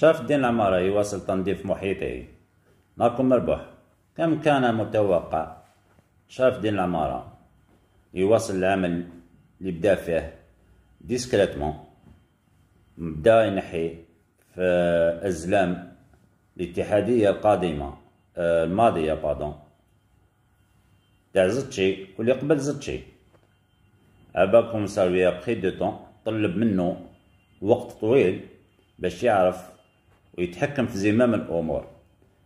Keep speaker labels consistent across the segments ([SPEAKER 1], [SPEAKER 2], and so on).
[SPEAKER 1] شاف الدين العمارة يواصل تنظيف محيطه ناكم مربح كم كان متوقع شاف الدين العمارة يواصل العمل اللي بدا فيه ديسكريتمون بدا ينحي في الزلام الاتحادية القادمة آه، الماضية بادون تاع زتشي واللي قبل زتشي عباكم صار ويا بخي دو طون طلب منه وقت طويل باش يعرف ويتحكم في زمام الأمور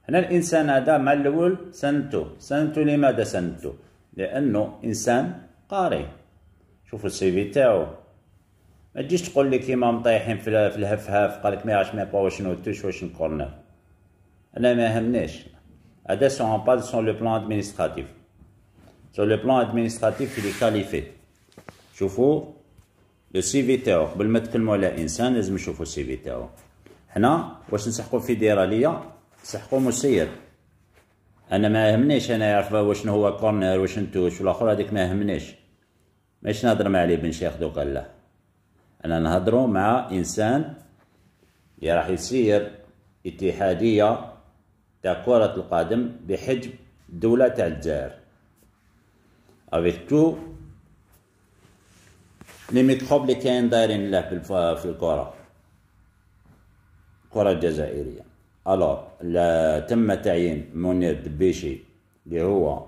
[SPEAKER 1] هنا الإنسان هذا مع الأول سنتو سنتو لماذا سنتو لأنه إنسان قاري شوفوا السي في تاعو ما تجيش تقول لي كيما مطيحين في الهفهاف قالك ما عرفش ما با واش نوتوش واش نقولنا انا ما يهمنيش هذا سون با سون لو بلان ادمنستراتيف سون لو بلان ادمنستراتيف اللي كاليفي شوفوا لو سي في تاعو قبل ما تكلموا على انسان لازم نشوفوا السي في تاعو هنا واش نسحقوا فيدراليه نسحقوا مسير انا ما يهمنيش انا يعرف واش هو كورنر واش نتوش والاخر هذيك ما يهمنيش ماش نهضر مع علي بن شيخ دوكا لا انا نهضروا مع انسان اللي راح يسير اتحاديه تاع كره القدم بحجم الدوله تاع الجزائر افيك تو لي ميكروب اللي كاين دايرين له في الكره الكرة الجزائرية الو تم تعيين منير دبيشي اللي هو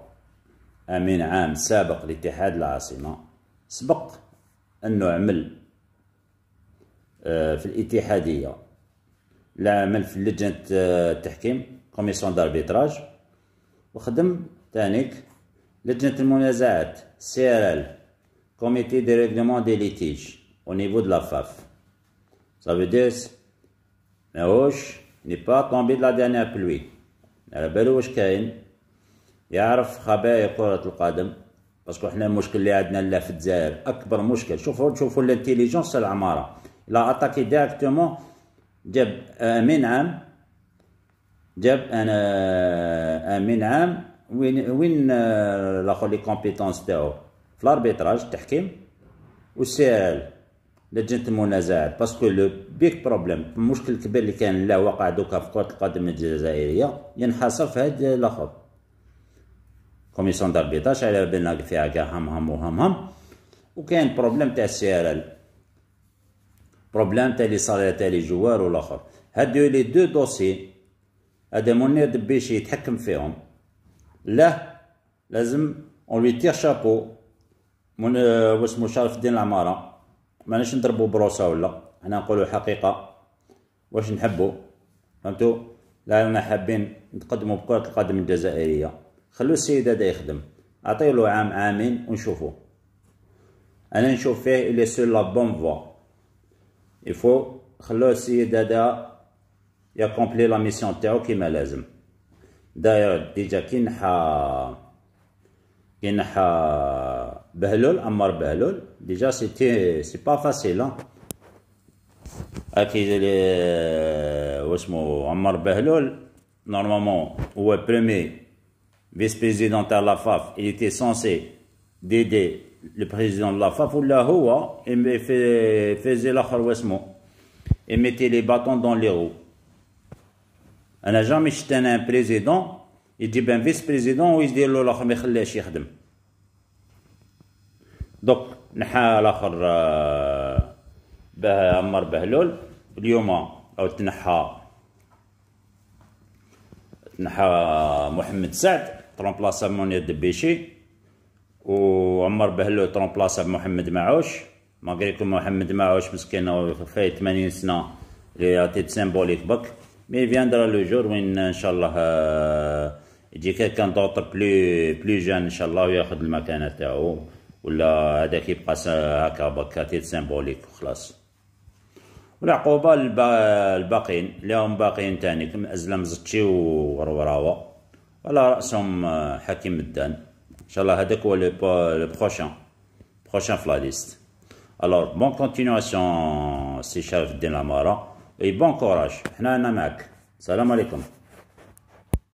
[SPEAKER 1] امين عام سابق لاتحاد العاصمة سبق انه عمل آه، في الاتحادية لا عمل في لجنة آه، التحكيم كوميسيون داربيتراج وخدم تانيك لجنة المنازعات سي ار ال كوميتي دي ريغلومون دي ليتيج او نيفو دو لافاف سا فو ماهوش ني با طومبي دلا دانيا بلوي على بالو واش كاين يعرف خبايا كرة القدم باسكو حنا المشكل اللي عندنا لا في الجزائر اكبر مشكل شوفوا شوفوا الانتيليجونس العماره لا اتاكي ديريكتومون جاب امين عام جاب انا امين عام وين وين لاخر لي كومبيتونس تاعو في الاربيتراج التحكيم والسي ال لجنه المنازعات باسكو لو بيك بروبليم المشكل الكبير اللي كان لا وقع دوكا في كره القدم الجزائريه ينحصر في هذا الاخر كوميسيون داربيتاج على بالنا فيها كاع هم هم وهم هم وكاين بروبليم تاع السي ار ال بروبليم تاع لي صالير تاع لي جوار والاخر هادو لي دو دوسي هذا منير دبيشي يتحكم فيهم لا لازم اون لوي تير شابو من واسمو شرف الدين العماره ماناش نضربو بروسا ولا حنا نقولو حقيقه واش نحبو فهمتو لا انا حابين نتقدمو بكره القدم الجزائريه خلو السيد هذا يخدم عطيلو عام عامين ونشوفو انا نشوف فيه إلي سو لا بون فوا يفو خلوه السيد هذا يكومبلي لا ميسيون تاعو كيما لازم داير ديجا كي نحا كي نحا Behlol, Ammar Behlol, déjà c'était, c'est pas facile. Hein. أكيد euh, normalement premier vice-président de la FAF il était censé d'aider le président de la FAF ou là il hein, faisait et mettait les bâtons dans les roues n'a jamais été un président il dit ben vice-président il dit, il دوك نحا الاخر آه، به عمر بهلول اليوم او تنحى تنحى محمد سعد ترومبلاسا مونيا دبيشي وعمر بهلول ترومبلاصا بمحمد معوش ماغري محمد معوش مسكين في 80 سنه اللي عطي سيمبوليك بك مي فياندرا لو جور وين ان شاء الله آه، يجي كان دوطر بلو بلو جان ان شاء الله وياخذ المكانه تاعو ولا هذا يبقى هكا بكا تيت سيمبوليك وخلاص والعقوبة الباقين اللي هم باقيين تاني كم أزلم زتشي وروراوة على رأسهم آه، حكيم الدان إن شاء الله هذاك هو لو بروشان بروشان في لا ليست بون كونتينيواسيون سي شرف الدين العمارة اي بون كوراج حنا أنا معك السلام عليكم